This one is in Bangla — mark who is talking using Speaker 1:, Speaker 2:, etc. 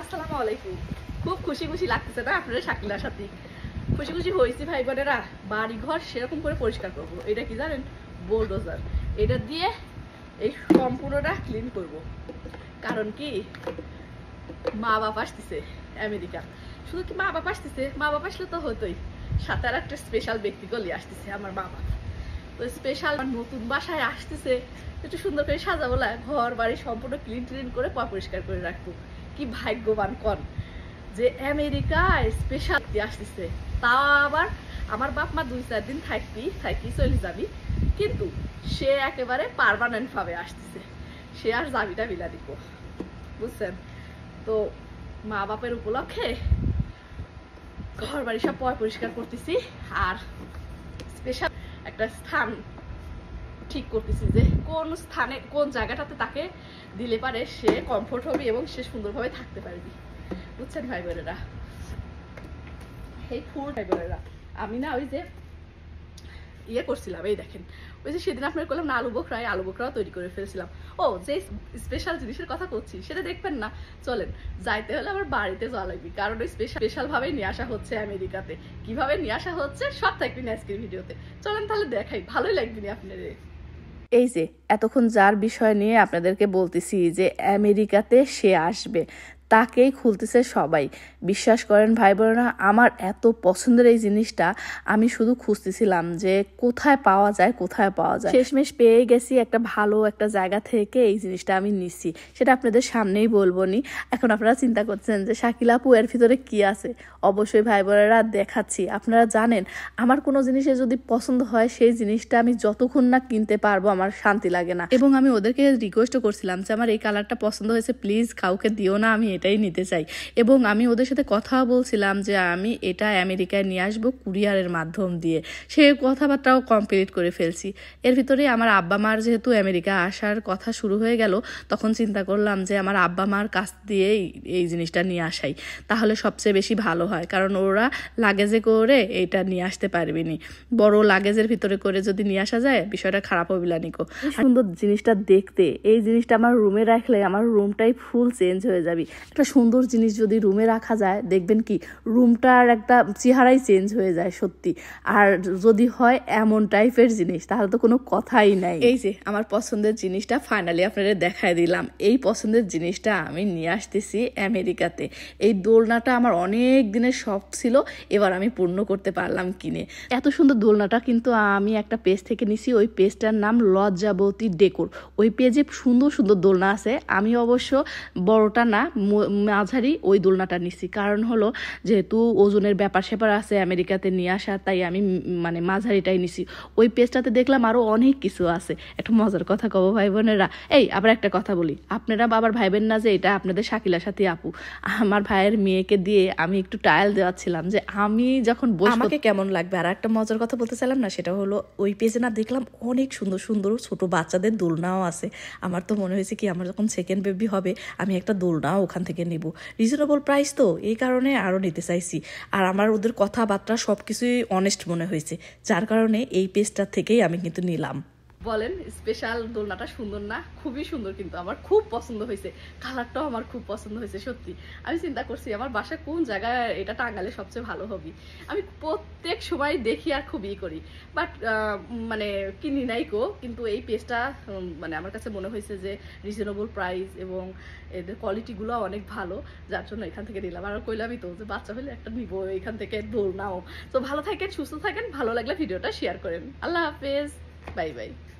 Speaker 1: আসসালামু আলাইকুম খুব খুশি খুশি লাগতেছে না শাকিলার সাথে খুশি খুশি হয়েছি ভাই বোনেরা সেরকম করে পরিষ্কার করব এটা কি জানেন বোলডোজার এটা দিয়ে এই সম্পূর্ণটা ক্লিন করব কারণ কি মা বাপ আসতেছে আমেরিকা শুধু কি মা বাপ আসতেছে মা বাপ আসলে তো হতোই সাঁতার একটা স্পেশাল ব্যক্তিগলি আসতেছে আমার মা তো স্পেশাল নতুন বাসায় আসতেছে একটু সুন্দর করে সাজাবো না ঘর বাড়ি সম্পূর্ণ ক্লিন করে পরিষ্কার করে রাখবো কি ভাগ্যবান কন যে আমেরিকায় স্পেশাল আসতেছে তাও আবার আমার বাপ মা দুই চার দিন থাকবি থাকি চলে যাবি কিন্তু সে একেবারে পারমানেন্ট ভাবে আসতেছে সে আর জাবিটা বিলা দিব বুঝছেন তো মা বাপের উপলক্ষে ঘর বাড়ি সব পয় পরিষ্কার করতেছি আর একটা স্থান ঠিক করতেছি যে কোন স্থানে কোন জায়গাটাতে তাকে দিলে পারে সে কমফোর্ট হবে এবং সে সুন্দরভাবে থাকতে পারবি বুঝছেন ভাই বোনেরা এই ফুল ভাই বোনেরা আমি না ওই যে ইয়ে করছিলাম এই দেখেন ওই যে সেদিন আপনার করলাম না আলু বোখরা আলু বোখরাও তৈরি করে ফেলেছিলাম ও যে স্পেশাল জিনিসের কথা করছি সেটা দেখবেন না চলেন যাইতে হলে আমার বাড়িতে যাওয়া লাগবে কারণ ওই স্পেশাল স্পেশালভাবেই নিয়ে আসা হচ্ছে আমেরিকাতে কিভাবে নিয়ে আসা হচ্ছে সব থাকবেন আজকের ভিডিওতে চলেন তাহলে দেখাই ভালোই লাগবে না আপনাদের এই যে এতক্ষণ যার বিষয় নিয়ে আপনাদেরকে বলতেছি যে আমেরিকাতে সে আসবে তাকেই খুলতেছে সবাই বিশ্বাস করেন ভাই বোনেরা আমার এত পছন্দের এই জিনিসটা আমি শুধু খুঁজতেছিলাম যে কোথায় পাওয়া যায় কোথায় পাওয়া যায় শেষমেশ পেয়ে গেছি একটা ভালো একটা জায়গা থেকে এই জিনিসটা আমি নিছি সেটা আপনাদের সামনেই বলবো নি এখন আপনারা চিন্তা করছেন যে শাকিল এর ভিতরে কি আছে অবশ্যই ভাই বোনেরা দেখাচ্ছি আপনারা জানেন আমার কোনো জিনিসে যদি পছন্দ হয় সেই জিনিসটা আমি যতক্ষণ না কিনতে পারবো আমার শান্তি লাগে না এবং আমি ওদেরকে রিকোয়েস্ট করছিলাম যে আমার এই কালারটা পছন্দ হয়েছে প্লিজ কাউকে দিও না আমি এটাই নিতে চাই এবং আমি ওদের সাথে কথাও বলছিলাম যে আমি এটা আমেরিকায় নিয়ে আসবো কুরিয়ারের মাধ্যম দিয়ে সে কথাবার্তাও কমপ্লিট করে ফেলছি এর ভিতরে আমার আব্বা মার যেহেতু আমেরিকা আসার কথা শুরু হয়ে গেল তখন চিন্তা করলাম যে আমার আব্বা মার কাছ দিয়েই এই জিনিসটা নিয়ে আসাই তাহলে সবচেয়ে বেশি ভালো হয় কারণ ওরা লাগেজে করে এইটা নিয়ে আসতে পারবে নি বড় লাগেজের ভিতরে করে যদি নিয়ে আসা যায় বিষয়টা খারাপ হবে নিকো সুন্দর জিনিসটা দেখতে এই জিনিসটা আমার রুমে রাখলে আমার রুমটাই ফুল চেঞ্জ হয়ে যাবে একটা সুন্দর জিনিস যদি রুমে রাখা যায় দেখবেন কি রুমটার একটা চেহারাই চেঞ্জ হয়ে যায় সত্যি আর যদি হয় এমন টাইপের জিনিস তাহলে তো কোনো কথাই নাই এই যে আমার পছন্দের জিনিসটা ফাইনালি আপনাদের দেখায় দিলাম এই পছন্দের জিনিসটা আমি নিয়ে আসতেছি আমেরিকাতে এই দোলনাটা আমার অনেক দিনের শখ ছিল এবার আমি পূর্ণ করতে পারলাম কিনে এত সুন্দর দোলনাটা কিন্তু আমি একটা পেজ থেকে নিছি ওই পেজটার নাম লজ্জাবতী ডেকোর ওই পেজে সুন্দর সুন্দর দোলনা আছে আমি অবশ্য বড়টা না মাঝারি ওই দোলনাটা নিছি কারণ হলো যেহেতু ওজনের ব্যাপার স্যাপার আছে আমেরিকাতে নিয়ে আসা তাই আমি মানে মাঝারিটাই নিছি ওই পেজটাতে দেখলাম আরও অনেক কিছু আছে একটা মজার কথা কব ভাই বোনেরা এই আবার একটা কথা বলি আপনারা বাবার ভাইবেন না যে এটা আপনাদের শাকিলার সাথে আপু আমার ভাইয়ের মেয়েকে দিয়ে আমি একটু টায়াল দেওয়াচ্ছিলাম যে আমি যখন আমাকে কেমন লাগবে আর একটা মজার কথা বলতে চাইলাম না সেটা হলো ওই পেজে না দেখলাম অনেক সুন্দর সুন্দর ছোট বাচ্চাদের দোলনাও আছে আমার তো মনে হয়েছে কি আমার যখন সেকেন্ড বেবি হবে আমি একটা দোলনাও ওখান থেকে নেব রিজনেবল প্রাইস তো এই কারণে আরও নিতে চাইছি আর আমার ওদের কথাবার্তা সব কিছুই অনেস্ট মনে হয়েছে যার কারণে এই পেজটা থেকেই আমি কিন্তু নিলাম বলেন স্পেশাল দোলনাটা সুন্দর না খুবই সুন্দর কিন্তু আমার খুব পছন্দ হয়েছে কালারটাও আমার খুব পছন্দ হয়েছে সত্যি আমি চিন্তা করছি আমার বাসা কোন জায়গায় এটা টাঙ্গালে সবচেয়ে ভালো হবে আমি প্রত্যেক সময় দেখি আর খুবই করি বাট মানে কিনি নাই কো কিন্তু এই পেজটা মানে আমার কাছে মনে হয়েছে যে রিজনেবল প্রাইস এবং এদের কোয়ালিটিগুলো অনেক ভালো যার জন্য এখান থেকে নিলাম আর কইলামই তো যে বাচ্চা হলে একটা নিব এখান থেকে দোলনাও তো ভালো থাকেন সুস্থ থাকেন ভালো লাগলে ভিডিওটা শেয়ার করেন আল্লাহ হাফেজ বাই বাই